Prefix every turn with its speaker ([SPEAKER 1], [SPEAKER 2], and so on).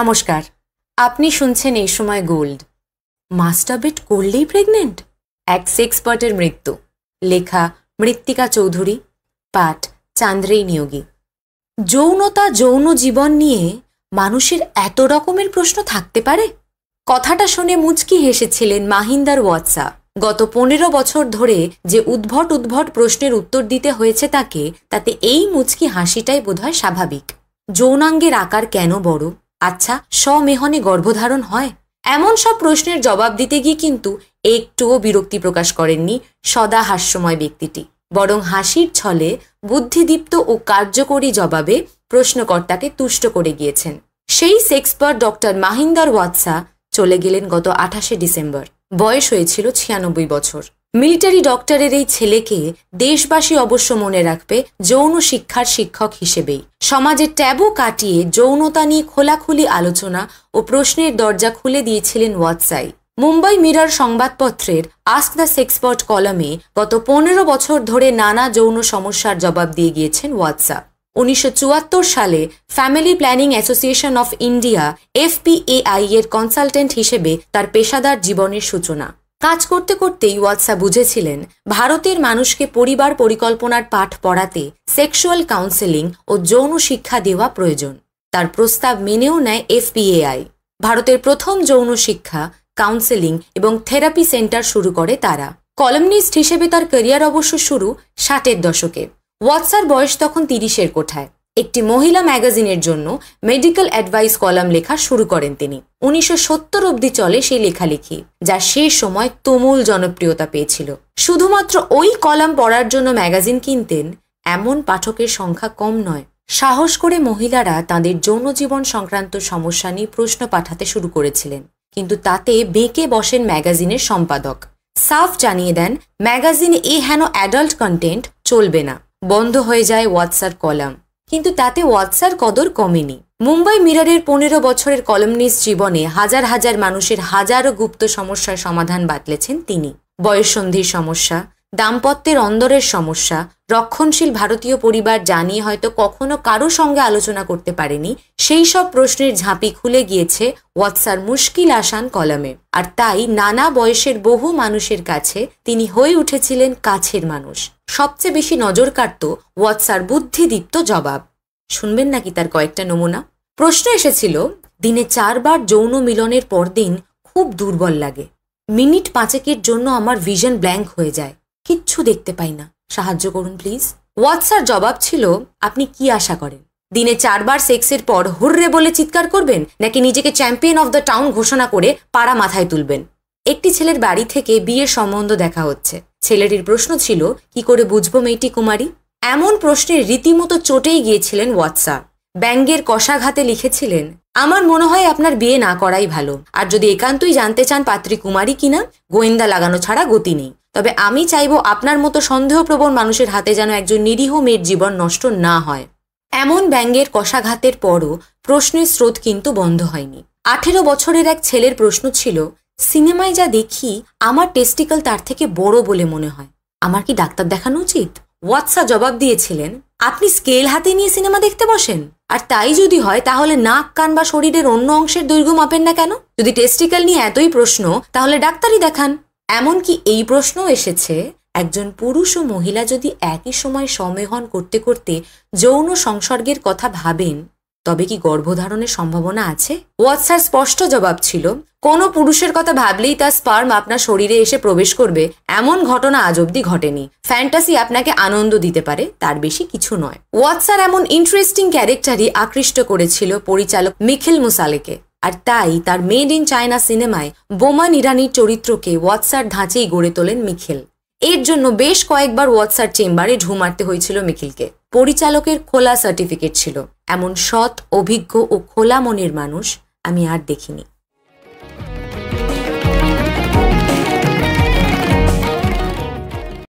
[SPEAKER 1] নমস্কার আপনি শুনছেন এই সময় গোল্ড মাস্টারবেট করলেই প্রেগনেন্ট এক সেক্সপার্টের মৃত্যু লেখা মৃত্তিকা চৌধুরী পাঠ চান্দ্রেই নিয়োগী যৌনতা যৌন জীবন নিয়ে মানুষের এত রকমের প্রশ্ন থাকতে পারে কথাটা শুনে মুচকি হেসেছিলেন মাহিন্দার ওয়াটসা গত পনেরো বছর ধরে যে উদ্ভট উদ্ভট প্রশ্নের উত্তর দিতে হয়েছে তাকে তাতে এই মুচকি হাসিটাই বোধহয় স্বাভাবিক যৌনাঙ্গের আকার কেন বড় আচ্ছা স্বমেহনে গর্ভধারণ হয় এমন সব প্রশ্নের জবাব দিতে গিয়ে কিন্তু একটুও বিরক্তি প্রকাশ করেননি সদা হাস্যময় ব্যক্তিটি বরং হাসির ছলে বুদ্ধিদীপ্ত ও কার্যকরী জবাবে প্রশ্নকর্তাকে তুষ্ট করে গিয়েছেন সেই সেক্সপার ডক্টর মাহিন্দার ওয়াৎসা চলে গেলেন গত আঠাশে ডিসেম্বর বয়স হয়েছিল ছিয়ানব্বই বছর মিলিটারি ডক্টরের এই ছেলেকে দেশবাসী অবশ্য মনে রাখবে যৌন শিক্ষার শিক্ষক হিসেবেই সমাজে ট্যাবু কাটিয়ে যৌনতা নিয়ে খোলাখুলি আলোচনা ও প্রশ্নের দরজা খুলে দিয়েছিলেন ওয়াটসাই মুম্বাই মিরর সংবাদপত্রের আস্ক দ্য সেক্সপট কলমে গত পনেরো বছর ধরে নানা যৌন সমস্যার জবাব দিয়ে গিয়েছেন ওয়াটসঅ্যাপ উনিশশো সালে family planning association of India FPAI এর কনসালটেন্ট হিসেবে তার পেশাদার জীবনের সূচনা কাজ করতে করতেই ওয়ালসা বুঝেছিলেন ভারতের মানুষকে পরিবার পরিকল্পনার পাঠ পড়াতে সেক্সুয়াল কাউন্সেলিং ও যৌন শিক্ষা দেওয়া প্রয়োজন তার প্রস্তাব মেনেও নেয় এফপিএআই ভারতের প্রথম যৌন শিক্ষা কাউন্সেলিং এবং থেরাপি সেন্টার শুরু করে তারা কলমনিস্ট হিসেবে তার ক্যারিয়ার অবশ্য শুরু ষাটের দশকে ওয়াটসার বয়স তখন তিরিশের কোঠায় একটি মহিলা ম্যাগাজিনের জন্য মেডিকেল অ্যাডভাইস কলাম লেখা শুরু করেন তিনি উনিশশো সত্তর অবধি চলে সেই লেখালেখি যা সে সময় তুমুল জনপ্রিয়তা পেয়েছিল শুধুমাত্র ওই কলাম পড়ার জন্য ম্যাগাজিন কিনতেন এমন পাঠকের সংখ্যা কম নয় সাহস করে মহিলারা তাদের যৌনজীবন সংক্রান্ত সমস্যা নিয়ে প্রশ্ন পাঠাতে শুরু করেছিলেন কিন্তু তাতে বেঁকে বসেন ম্যাগাজিনের সম্পাদক সাফ জানিয়ে দেন ম্যাগাজিনে এ হেন অ্যাডাল্ট কন্টেন্ট চলবে না বন্ধ হয়ে যায় হোয়াটসঅ্যাপ কলাম কিন্তু তাতে ওয়াটসার কদর কমেনি মুম্বাই মিরারের পনেরো বছরের কলমনিস জীবনে হাজার হাজার মানুষের হাজারো গুপ্ত সমস্যার সমাধান বাতলেছেন তিনি বয়সন্ধির সমস্যা দাম্পত্যের অন্দরের সমস্যা রক্ষণশীল ভারতীয় পরিবার জানিয়ে হয়তো কখনো কারো সঙ্গে আলোচনা করতে পারেনি সেই সব প্রশ্নের ঝাঁপি খুলে গিয়েছে ওয়াটসার মুশকিল আসান কলমে আর তাই নানা বয়সের বহু মানুষের কাছে তিনি হয়ে উঠেছিলেন কাছের মানুষ সবচেয়ে বেশি নজর কাটত ওয়াটসার বুদ্ধিদীপ্ত জবাব শুনবেন নাকি তার কয়েকটা নমুনা প্রশ্ন এসেছিল দিনে চারবার যৌন মিলনের পরদিন খুব দুর্বল লাগে মিনিট পাঁচেকের জন্য আমার ভিশন ব্ল্যাঙ্ক হয়ে যায় কিচ্ছু দেখতে পাই না সাহায্য করুন প্লিজ ওয়াটসার জবাব ছিল আপনি কি আশা করেন দিনে চারবার সেক্সের পর হুররে বলে চিৎকার করবেন নাকি নিজেকে চ্যাম্পিয়ন অফ দ্য টাউন ঘোষণা করে পাড়া মাথায় তুলবেন একটি ছেলের বাড়ি থেকে বিয়ের সম্বন্ধ দেখা হচ্ছে ছেলেটির প্রশ্ন ছিল কি করে বুঝবো মেয়েটি কুমারী এমন প্রশ্নে রীতিমতো চটেই গিয়েছিলেন হোয়াটসঅ্যাপ ব্যাঙ্গের কষাঘাতে লিখেছিলেন আমার মনে হয় আপনার বিয়ে না করাই ভালো আর যদি একান্তই জানতে চান পাত্রী কুমারী কিনা গোয়েন্দা লাগানো ছাড়া গতি নেই তবে আমি চাইব আপনার মতো সন্দেহপ্রবণ মানুষের হাতে যেন একজন নিরীহ মেয়ের জীবন নষ্ট না হয় এমন ব্যাঙ্গের কষাঘাতের পরও প্রশ্নের স্রোত কিন্তু বন্ধ হয়নি আঠেরো বছরের এক ছেলের প্রশ্ন ছিল সিনেমায় যা দেখি আমার টেস্টিক্যাল তার থেকে বড় বলে মনে হয় আমার কি ডাক্তার দেখানো উচিত ওয়াটসা জবাব দিয়েছিলেন আপনি স্কেল হাতে নিয়ে সিনেমা দেখতে বসেন আর তাই যদি হয় তাহলে নাক কান বা শরীরের অন্য অংশের দৈর্ঘ্য মাপেন না কেন যদি টেস্টিক্যাল নিয়ে এতই প্রশ্ন তাহলে ডাক্তারই দেখান এমনকি এই প্রশ্ন এসেছে একজন পুরুষ ও মহিলা যদি একই সময় সমেহন করতে করতে যৌন সংসর্গের কথা ভাবেন তবে কি গর্ভধারণের সম্ভাবনা আছে ওয়াটসার স্পষ্ট জবাব ছিল কোনো পুরুষের কথা ভাবলেই তার স্পার্ম আপনার শরীরে এসে প্রবেশ করবে এমন ঘটনা আজ অবধি ঘটেনি ফ্যান্টাসি আপনাকে আনন্দ দিতে পারে তার বেশি কিছু নয় ওয়াটসার এমন ইন্টারেস্টিং ক্যারেক্টারই আকৃষ্ট করেছিল পরিচালক মিখিল মুসালেকে আর তাই তার মেড ইন চায়না সিনেমায় বোমা নিরানির চরিত্রকে ওয়াটসার ধাঁচেই গড়ে তোলেন মিখিল এর জন্য বেশ কয়েকবার ওয়াটসার চেম্বারে ঢু মারতে হয়েছিল মিখিলকে পরিচালকের খোলা সার্টিফিকেট ছিল এমন সৎ অভিজ্ঞ ও খোলা মনের মানুষ আমি আর দেখিনি